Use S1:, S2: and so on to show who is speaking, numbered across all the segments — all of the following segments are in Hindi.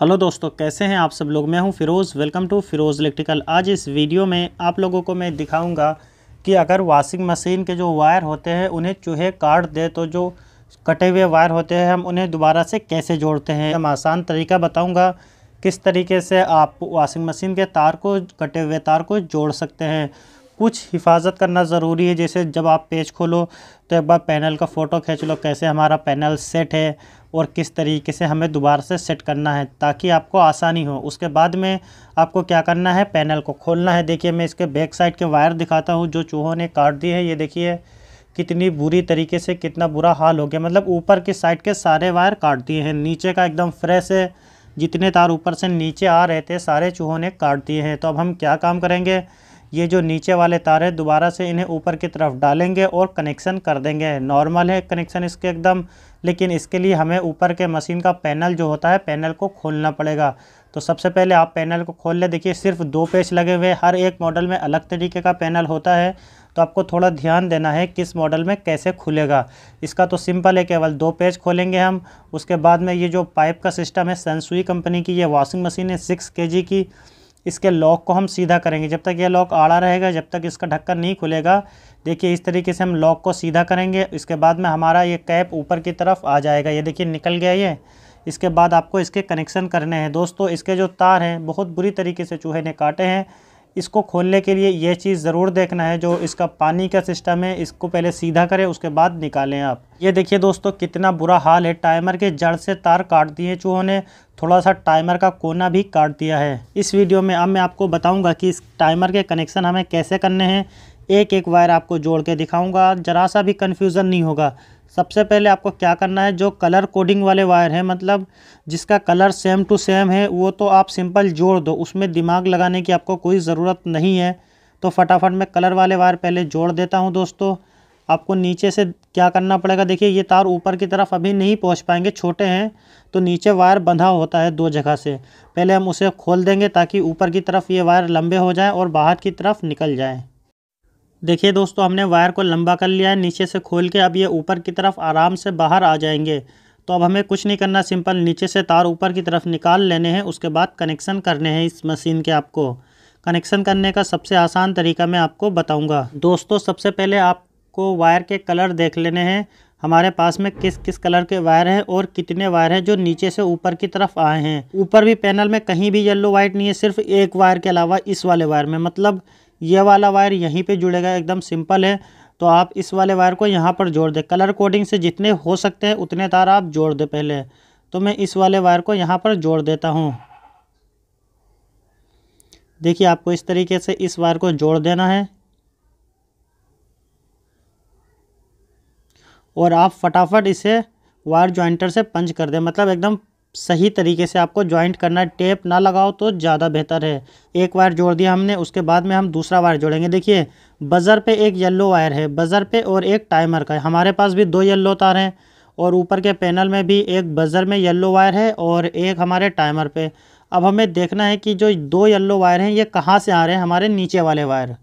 S1: हेलो दोस्तों कैसे हैं आप सब लोग मैं हूं Firoz welcome to Firoz electrical आज इस वीडियो में आप लोगों को मैं दिखाऊंगा कि अगर वॉशिंग मशीन के जो वायर होते हैं उन्हें चूहे काट दे तो जो कटे हुए वायर होते हैं हम उन्हें दोबारा से कैसे जोड़ते हैं हम आसान तरीका बताऊँगा किस तरीके से आप वॉशिंग मशीन के तार को कटे हुए तार को जोड़ सकते हैं कुछ हिफाजत करना ज़रूरी है जैसे जब आप पेज खोलो तो एक बार पैनल का फ़ोटो खींच लो कैसे हमारा पैनल सेट है और किस तरीके से हमें दोबारा से सेट करना है ताकि आपको आसानी हो उसके बाद में आपको क्या करना है पैनल को खोलना है देखिए मैं इसके बैक साइड के वायर दिखाता हूँ जो चूहों ने काट दिए है ये देखिए कितनी बुरी तरीके से कितना बुरा हाल हो गया मतलब ऊपर की साइड के सारे वायर काट दिए हैं नीचे का एकदम फ्रेश है जितने तार ऊपर से नीचे आ रहे थे सारे चूहों ने काट दिए हैं तो अब हम क्या काम करेंगे ये जो नीचे वाले तार है दोबारा से इन्हें ऊपर की तरफ डालेंगे और कनेक्शन कर देंगे नॉर्मल है कनेक्शन इसके एकदम लेकिन इसके लिए हमें ऊपर के मशीन का पैनल जो होता है पैनल को खोलना पड़ेगा तो सबसे पहले आप पैनल को खोल ले देखिए सिर्फ दो पेज लगे हुए हर एक मॉडल में अलग तरीके का पैनल होता है तो आपको थोड़ा ध्यान देना है किस मॉडल में कैसे खुलेगा इसका तो सिंपल है केवल दो पेज खोलेंगे हम उसके बाद में ये जो पाइप का सिस्टम है सनसुई कंपनी की ये वॉशिंग मशीन है सिक्स के की इसके लॉक को हम सीधा करेंगे जब तक ये लॉक आड़ा रहेगा जब तक इसका ढक्कन नहीं खुलेगा देखिए इस तरीके से हम लॉक को सीधा करेंगे इसके बाद में हमारा ये कैप ऊपर की तरफ आ जाएगा ये देखिए निकल गया ये इसके बाद आपको इसके कनेक्शन करने हैं दोस्तों इसके जो तार हैं बहुत बुरी तरीके से चूहे ने काटे हैं इसको खोलने के लिए यह चीज़ ज़रूर देखना है जो इसका पानी का सिस्टम है इसको पहले सीधा करें उसके बाद निकालें आप ये देखिए दोस्तों कितना बुरा हाल है टाइमर के जड़ से तार काट दिए चूहों ने थोड़ा सा टाइमर का कोना भी काट दिया है इस वीडियो में अब मैं आपको बताऊँगा कि इस टाइमर के कनेक्शन हमें कैसे करने हैं एक एक वायर आपको जोड़ के दिखाऊँगा ज़रा सा भी कन्फ्यूज़न नहीं होगा सबसे पहले आपको क्या करना है जो कलर कोडिंग वाले वायर हैं मतलब जिसका कलर सेम टू सेम है वो तो आप सिंपल जोड़ दो उसमें दिमाग लगाने की आपको कोई ज़रूरत नहीं है तो फटाफट मैं कलर वाले वायर पहले जोड़ देता हूँ दोस्तों आपको नीचे से क्या करना पड़ेगा देखिए ये तार ऊपर की तरफ अभी नहीं पहुंच पाएंगे छोटे हैं तो नीचे वायर बंधा होता है दो जगह से पहले हम उसे खोल देंगे ताकि ऊपर की तरफ ये वायर लंबे हो जाएं और बाहर की तरफ निकल जाएं देखिए दोस्तों हमने वायर को लंबा कर लिया है नीचे से खोल के अब ये ऊपर की तरफ आराम से बाहर आ जाएंगे तो अब हमें कुछ नहीं करना सिंपल नीचे से तार ऊपर की तरफ निकाल लेने हैं उसके बाद कनेक्शन करने हैं इस मशीन के आपको कनेक्शन करने का सबसे आसान तरीका मैं आपको बताऊँगा दोस्तों सबसे पहले आपको वायर के कलर देख लेने हैं हमारे पास में किस किस कलर के वायर हैं और कितने वायर हैं जो नीचे से ऊपर की तरफ आए हैं ऊपर भी पैनल में कहीं भी येलो वाइट नहीं है सिर्फ एक वायर के अलावा इस वाले वायर में मतलब ये वाला वायर यहीं पे जुड़ेगा एकदम सिंपल है तो आप इस वाले वायर को यहाँ पर जोड़ दें कलर कोडिंग से जितने हो सकते हैं उतने तार आप जोड़ दें पहले तो मैं इस वाले वायर को यहाँ पर जोड़ देता हूँ देखिए आपको इस तरीके से इस वायर को जोड़ देना है और आप फटाफट इसे वायर ज्वाइंटर से पंच कर दें मतलब एकदम सही तरीके से आपको ज्वाइंट करना है टेप ना लगाओ तो ज़्यादा बेहतर है एक वायर जोड़ दिया हमने उसके बाद में हम दूसरा वायर जोड़ेंगे देखिए बज़र पे एक येलो वायर है बज़र पे और एक टाइमर का है हमारे पास भी दो येलो तार हैं और ऊपर के पैनल में भी एक बज़र में येलो वायर है और एक हमारे टाइमर पर अब हमें देखना है कि जो दो येल्लो वायर हैं ये कहाँ से आ रहे हैं हमारे नीचे वाले वायर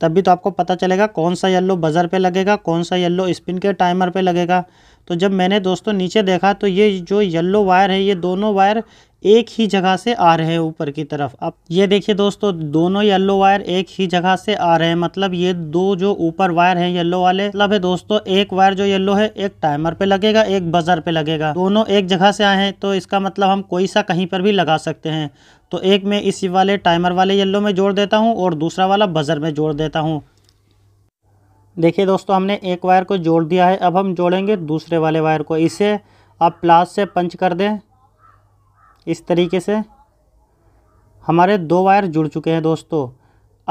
S1: तभी तो आपको पता चलेगा कौन सा येल्लो बज़र पर लगेगा कौन सा येल्लो स्पिन के टाइमर पर लगेगा तो जब मैंने दोस्तों नीचे देखा तो ये जो येल्लो वायर है ये दोनों वायर एक ही जगह से आ रहे हैं ऊपर की तरफ अब ये देखिए दोस्तों दोनों येलो वायर एक ही जगह से आ रहे हैं मतलब ये दो जो ऊपर वायर है येलो वाले मतलब है दोस्तों एक वायर जो येलो है एक टाइमर पे लगेगा एक बजर पे लगेगा दोनों एक जगह से आए हैं तो इसका मतलब हम कोई सा कहीं पर भी लगा सकते हैं तो एक मैं इसी वाले टाइमर वाले येल्लो में जोड़ देता हूँ और दूसरा वाला बजर में जोड़ देता हूँ देखिए दोस्तों हमने एक वायर को जोड़ दिया है अब हम जोड़ेंगे दूसरे वाले वायर को इसे आप प्लास से पंच कर दें इस तरीके से हमारे दो वायर जुड़ चुके हैं दोस्तों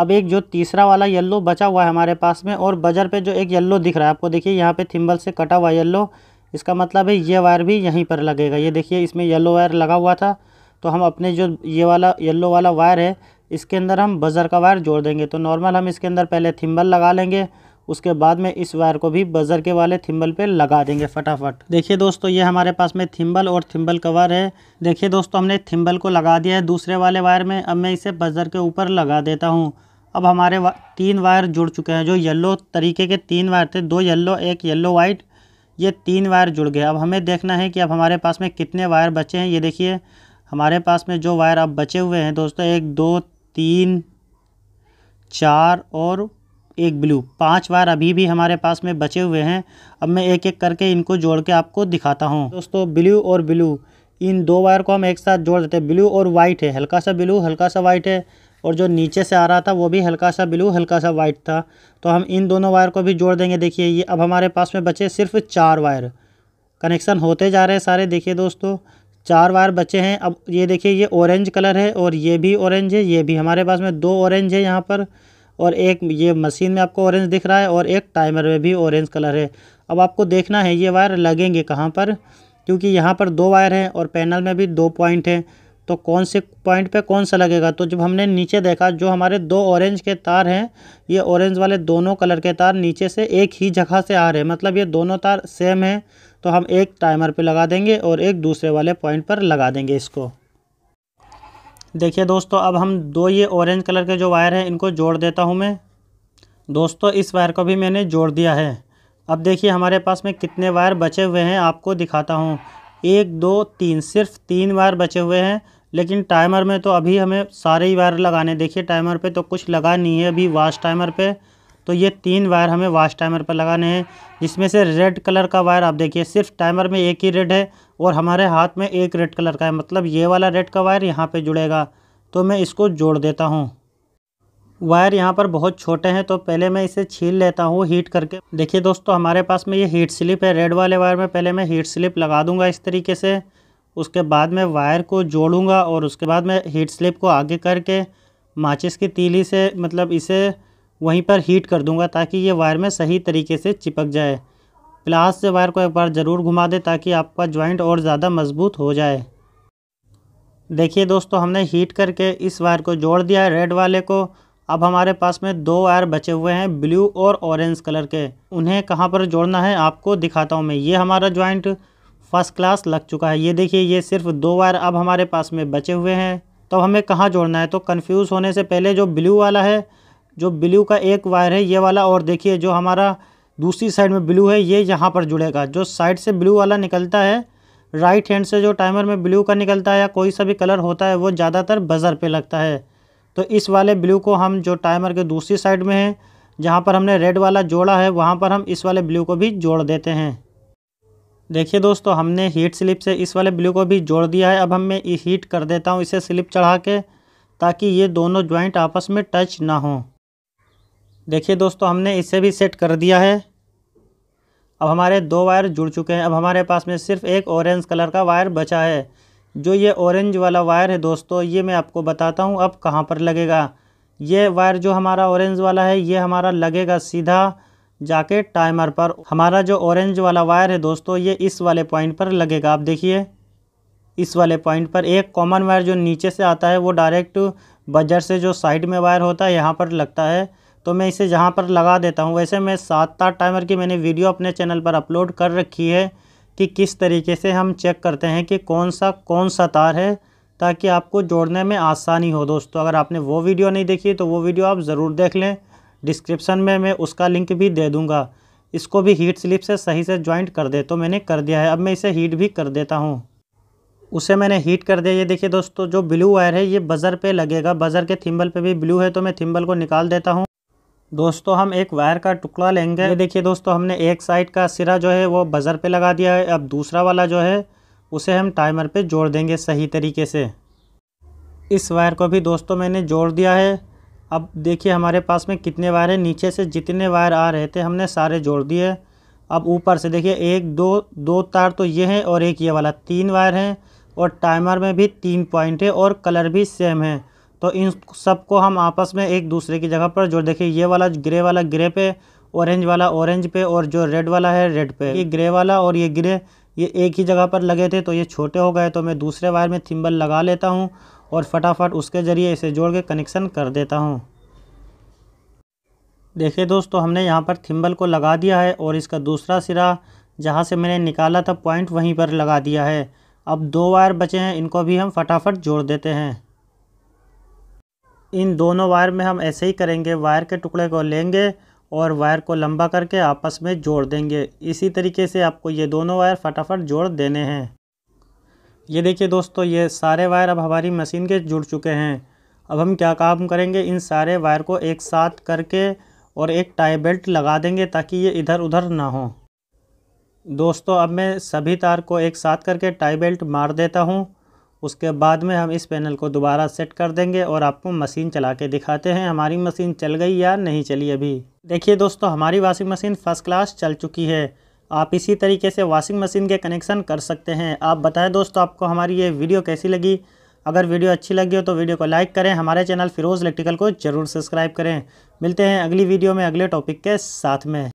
S1: अब एक जो तीसरा वाला येल्लो बचा हुआ है हमारे पास में और बजर पे जो एक येल्लो दिख रहा है आपको देखिए यहाँ पे थिम्बल से कटा हुआ येल्लो इसका मतलब है ये वायर भी यहीं पर लगेगा ये देखिए इसमें येल्लो वायर लगा हुआ था तो हम अपने जो ये वाला येल्लो वाला वायर है इसके अंदर हम बजर का वायर जोड़ देंगे तो नॉर्मल हम इसके अंदर पहले थिम्बल लगा लेंगे उसके बाद में इस वायर को भी बजर के वाले थिम्बल पे लगा देंगे फटाफट देखिए दोस्तों ये हमारे पास में थिम्बल और थिम्बल कवर है देखिए दोस्तों हमने थिम्बल को लगा दिया है दूसरे वाले वायर में अब मैं इसे बजर के ऊपर लगा देता हूँ अब हमारे वा, तीन वायर जुड़ चुके हैं जो येल्लो तरीके के तीन वायर थे दो येल्लो एक येल्लो वाइट ये तीन वायर जुड़ गए अब हमें देखना है कि अब हमारे पास में कितने वायर बचे हैं ये देखिए हमारे पास में जो वायर अब बचे हुए हैं दोस्तों एक दो तीन चार और एक ब्लू पांच वायर अभी भी हमारे पास में बचे हुए हैं अब मैं एक एक करके इनको जोड़ के आपको दिखाता हूँ दोस्तों ब्लू और ब्लू इन दो वायर को हम एक साथ जोड़ देते हैं ब्लू और वाइट है हल्का सा ब्लू हल्का सा वाइट है और जो नीचे से आ रहा था वो भी हल्का सा ब्लू हल्का सा वाइट था तो हम इन दोनों वायर को भी जोड़ देंगे देखिए ये अब हमारे पास में बचे सिर्फ चार वायर कनेक्शन होते जा रहे हैं सारे देखिए दोस्तों चार वायर बचे हैं अब ये देखिए ये ऑरेंज कलर है और ये भी ऑरेंज है ये भी हमारे पास में दो ऑरेंज है यहाँ पर और एक ये मशीन में आपको ऑरेंज दिख रहा है और एक टाइमर में भी ऑरेंज कलर है अब आपको देखना है ये वायर लगेंगे कहाँ पर क्योंकि यहाँ पर दो वायर हैं और पैनल में भी दो पॉइंट हैं तो कौन से पॉइंट पे कौन सा लगेगा तो जब हमने नीचे देखा जो हमारे दो ऑरेंज के तार हैं ये ऑरेंज वाले दोनों कलर के तार नीचे से एक ही जगह से आ रहे हैं मतलब ये दोनों तार सेम हैं तो हम एक टाइमर पे लगा देंगे और एक दूसरे वाले पॉइंट पर लगा देंगे इसको देखिए दोस्तों अब हम दो ये ऑरेंज कलर के जो वायर हैं इनको जोड़ देता हूँ मैं दोस्तों इस वायर को भी मैंने जोड़ दिया है अब देखिए हमारे पास में कितने वायर बचे हुए हैं आपको दिखाता हूँ एक दो तीन सिर्फ तीन वायर बचे हुए हैं लेकिन टाइमर में तो अभी हमें सारे ही वायर लगाने देखिए टाइमर पे तो कुछ लगा नहीं है अभी वाश टाइमर पे तो ये तीन वायर हमें वाच टाइमर पर लगाने हैं जिसमें से रेड कलर का वायर आप देखिए सिर्फ टाइमर में एक ही रेड है और हमारे हाथ में एक रेड कलर का है मतलब ये वाला रेड का वायर यहाँ पर जुड़ेगा तो मैं इसको जोड़ देता हूँ वायर यहाँ पर बहुत छोटे हैं तो पहले मैं इसे छील लेता हूँ हीट करके देखिए दोस्तों हमारे पास में ये हीट स्लिप है रेड वाले वायर में पहले मैं हीट स्लिप लगा दूंगा इस तरीके से उसके बाद मैं वायर को जोड़ूंगा और उसके बाद मैं हीट स्लिप को आगे करके माचिस की तीली से मतलब इसे वहीं पर हीट कर दूंगा ताकि ये वायर में सही तरीके से चिपक जाए प्लास से वायर को एक बार ज़रूर घुमा दें ताकि आपका ज्वाइंट और ज़्यादा मजबूत हो जाए देखिए दोस्तों हमने हीट करके इस वायर को जोड़ दिया है रेड वाले को अब हमारे पास में दो वायर बचे हुए हैं ब्लू और ऑरेंज कलर के उन्हें कहाँ पर जोड़ना है आपको दिखाता हूँ मैं ये हमारा ज्वाइंट फर्स्ट क्लास लग चुका है ये देखिए ये सिर्फ दो वायर अब हमारे पास में बचे हुए हैं तो हमें कहाँ जोड़ना है तो कन्फ्यूज़ होने से पहले जो ब्लू वाला है जो ब्लू का एक वायर है ये वाला और देखिए जो हमारा दूसरी साइड में ब्लू है ये यहाँ पर जुड़ेगा जो साइड से ब्लू वाला निकलता है राइट हैंड से जो टाइमर में ब्लू का निकलता है या कोई सा भी कलर होता है वो ज़्यादातर बज़र पे लगता है तो इस वाले ब्लू को हम जो टाइमर के दूसरी साइड में है जहाँ पर हमने रेड वाला जोड़ा है वहाँ पर हम इस वाले ब्लू को भी जोड़ देते हैं देखिए दोस्तों हमने हीट स्लिप से इस वाले ब्लू को भी जोड़ दिया है अब हम मैं हीट कर देता हूँ इसे स्लिप चढ़ा के ताकि ये दोनों ज्वाइंट आपस में टच ना हों देखिए दोस्तों हमने इसे भी सेट कर दिया है अब हमारे दो वायर जुड़ चुके हैं अब हमारे पास में सिर्फ एक ऑरेंज कलर का वायर बचा है जो ये ऑरेंज वाला वायर है दोस्तों ये मैं आपको बताता हूँ अब कहाँ पर लगेगा ये वायर जो हमारा ऑरेंज वाला है ये हमारा लगेगा सीधा जाके टाइमर पर हमारा जो ऑरेंज वाला वायर है दोस्तों ये इस वाले पॉइंट पर लगेगा आप देखिए इस वाले पॉइंट पर एक कॉमन वायर जो नीचे से आता है वो डायरेक्ट बजर से जो साइड में वायर होता है यहाँ पर लगता है तो मैं इसे जहाँ पर लगा देता हूँ वैसे मैं सात आठ टाइमर की मैंने वीडियो अपने चैनल पर अपलोड कर रखी है कि किस तरीके से हम चेक करते हैं कि कौन सा कौन सा तार है ताकि आपको जोड़ने में आसानी हो दोस्तों अगर आपने वो वीडियो नहीं देखी तो वो वीडियो आप ज़रूर देख लें डिस्क्रिप्शन में मैं उसका लिंक भी दे दूँगा इसको भी हीट स्लिप से सही से ज्वाइंट कर दे तो मैंने कर दिया है अब मैं इसे हीट भी कर देता हूँ उसे मैंने हीट कर दिया ये देखिए दोस्तों जो ब्लू वायर है ये बज़र पे लगेगा बज़र के थिम्बल पे भी ब्लू है तो मैं थिम्बल को निकाल देता हूँ दोस्तों हम एक वायर का टुकड़ा लेंगे ये देखिए दोस्तों हमने एक साइड का सिरा जो है वो बज़र पे लगा दिया है अब दूसरा वाला जो है उसे हम टाइमर पे जोड़ देंगे सही तरीके से इस वायर को भी दोस्तों मैंने जोड़ दिया है अब देखिए हमारे पास में कितने वायर हैं नीचे से जितने वायर आ रहे थे हमने सारे जोड़ दिए अब ऊपर से देखिए एक दो दो तार तो ये हैं और एक ये वाला तीन वायर हैं और टाइमर में भी तीन पॉइंट है और कलर भी सेम है तो इन सबको हम आपस में एक दूसरे की जगह पर जोड़ देखिए ये वाला ग्रे वाला ग्रे पे ऑरेंज वाला ऑरेंज पे और जो रेड वाला है रेड पे ये ग्रे वाला और ये ग्रे ये एक ही जगह पर लगे थे तो ये छोटे हो गए तो मैं दूसरे वायर में थिम्बल लगा लेता हूँ और फटाफट उसके ज़रिए इसे जोड़ के कनेक्शन कर देता हूँ देखिए दोस्तों हमने यहाँ पर थिम्बल को लगा दिया है और इसका दूसरा सिरा जहाँ से मैंने निकाला था पॉइंट वहीं पर लगा दिया है अब दो वायर बचे हैं इनको भी हम फटाफट जोड़ देते हैं इन दोनों वायर में हम ऐसे ही करेंगे वायर के टुकड़े को लेंगे और वायर को लंबा करके आपस में जोड़ देंगे इसी तरीके से आपको ये दोनों वायर फटाफट जोड़ देने हैं ये देखिए दोस्तों ये सारे वायर अब हमारी मशीन के जुड़ चुके हैं अब हम क्या काम करेंगे इन सारे वायर को एक साथ करके और एक टाई बेल्ट लगा देंगे ताकि ये इधर उधर ना हो दोस्तों अब मैं सभी तार को एक साथ करके टाई बेल्ट मार देता हूँ उसके बाद में हम इस पैनल को दोबारा सेट कर देंगे और आपको मशीन चला के दिखाते हैं हमारी मशीन चल गई या नहीं चली अभी देखिए दोस्तों हमारी वॉशिंग मशीन फ़र्स्ट क्लास चल चुकी है आप इसी तरीके से वॉशिंग मशीन के कनेक्शन कर सकते हैं आप बताएं दोस्तों आपको हमारी ये वीडियो कैसी लगी अगर वीडियो अच्छी लगी हो तो वीडियो को लाइक करें हमारे चैनल फिरोज़ इलेक्ट्रिकल को ज़रूर सब्सक्राइब करें मिलते हैं अगली वीडियो में अगले टॉपिक के साथ में